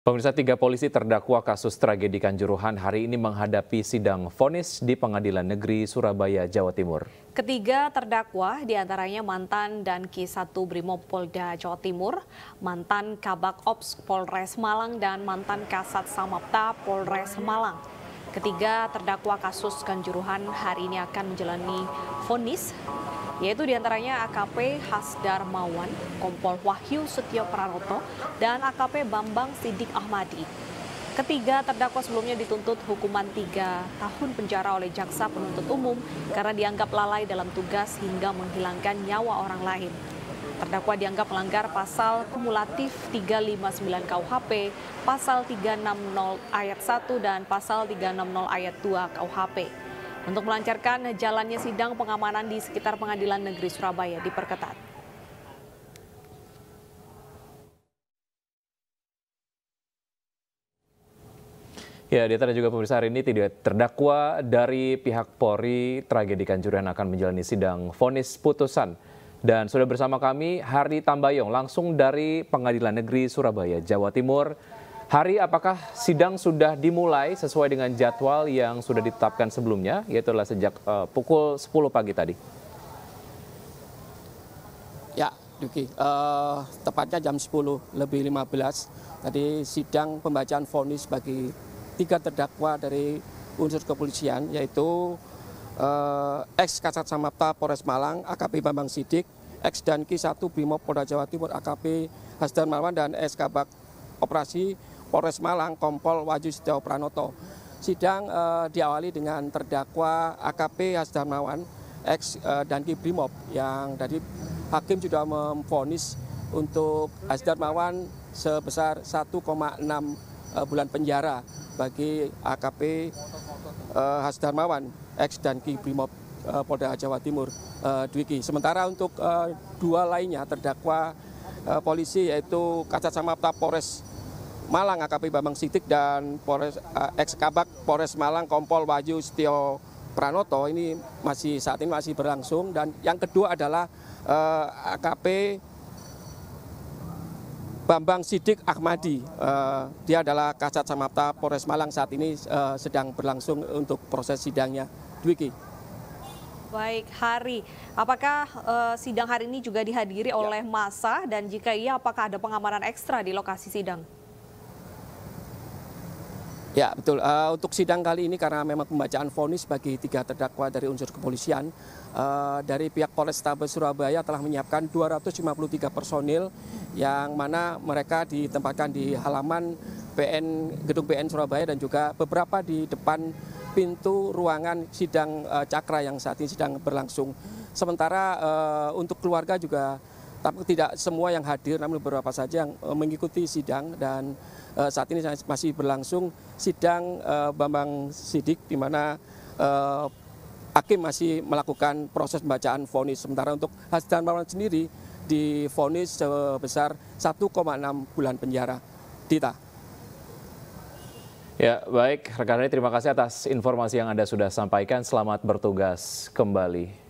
Pemirsa tiga polisi terdakwa kasus tragedi Kanjuruhan hari ini menghadapi sidang vonis di Pengadilan Negeri Surabaya, Jawa Timur. Ketiga terdakwa diantaranya mantan dan Ki1 Brimob Polda Jawa Timur, mantan Kabak Ops Polres Malang dan mantan Kasat Samapta Polres Malang. Ketiga terdakwa kasus Kanjuruhan hari ini akan menjalani vonis yaitu diantaranya AKP Hasdar Mawan, Kompol Wahyu Setio Pranoto, dan AKP Bambang Sidik Ahmadi. Ketiga terdakwa sebelumnya dituntut hukuman tiga tahun penjara oleh jaksa penuntut umum karena dianggap lalai dalam tugas hingga menghilangkan nyawa orang lain. Terdakwa dianggap melanggar pasal kumulatif 359 KUHP, pasal 360 ayat 1 dan pasal 360 ayat 2 KUHP. Untuk melancarkan jalannya sidang pengamanan di sekitar Pengadilan Negeri Surabaya diperketat. Ya, di juga pemirsa hari ini tidak terdakwa dari pihak Polri tragedi Kanjuruhan akan menjalani sidang vonis putusan dan sudah bersama kami Hari Tambayong langsung dari Pengadilan Negeri Surabaya, Jawa Timur. Hari, apakah sidang sudah dimulai sesuai dengan jadwal yang sudah ditetapkan sebelumnya, yaitu adalah sejak uh, pukul 10 pagi tadi? Ya, Duki, uh, tepatnya jam 10 lebih 15. Tadi sidang pembacaan vonis bagi tiga terdakwa dari unsur kepolisian, yaitu eh, ex Kasat Samapta Polres Malang AKP Bambang Sidik, ex Danki 1 Brimob Polda Jawa Timur AKP Hasdan Malwan dan ex Kabak Operasi Polres Malang Kompol Waju Setio Pranoto. Sidang eh, diawali dengan terdakwa AKP Hasdan Malwan, ex eh, Danki Brimob yang tadi hakim sudah memvonis untuk Hasdan Malwan sebesar 1,6 eh, bulan penjara bagi AKP uh, Has Darmawan, ex dan Ki Brimob uh, Polda Jawa Timur, uh, Dwiki. Sementara untuk uh, dua lainnya terdakwa uh, polisi yaitu Kasat Samapta Polres Malang AKP Bambang Sitik dan Polres uh, ex Kabak Polres Malang Kompol Wahyu Setio Pranoto ini masih saat ini masih berlangsung dan yang kedua adalah uh, AKP Bambang Sidik Ahmadi. Uh, dia adalah Kasat Samapta Polres Malang saat ini uh, sedang berlangsung untuk proses sidangnya. Dwiki. Baik, Hari. Apakah uh, sidang hari ini juga dihadiri ya. oleh massa dan jika iya apakah ada pengamanan ekstra di lokasi sidang? Ya betul. Uh, untuk sidang kali ini karena memang pembacaan vonis bagi tiga terdakwa dari unsur kepolisian uh, dari pihak Polrestabes Surabaya telah menyiapkan 253 personil yang mana mereka ditempatkan di halaman PN Gedung PN Surabaya dan juga beberapa di depan pintu ruangan sidang uh, cakra yang saat ini sedang berlangsung. Sementara uh, untuk keluarga juga tapi tidak semua yang hadir, namun beberapa saja yang eh, mengikuti sidang dan eh, saat ini masih berlangsung sidang eh, Bambang Sidik di mana hakim masih melakukan proses pembacaan vonis. Sementara untuk Hasdan Marwan sendiri di difonis sebesar 1,6 bulan penjara. Dita. Ya, baik. Rekan-rekan terima kasih atas informasi yang Anda sudah sampaikan. Selamat bertugas kembali.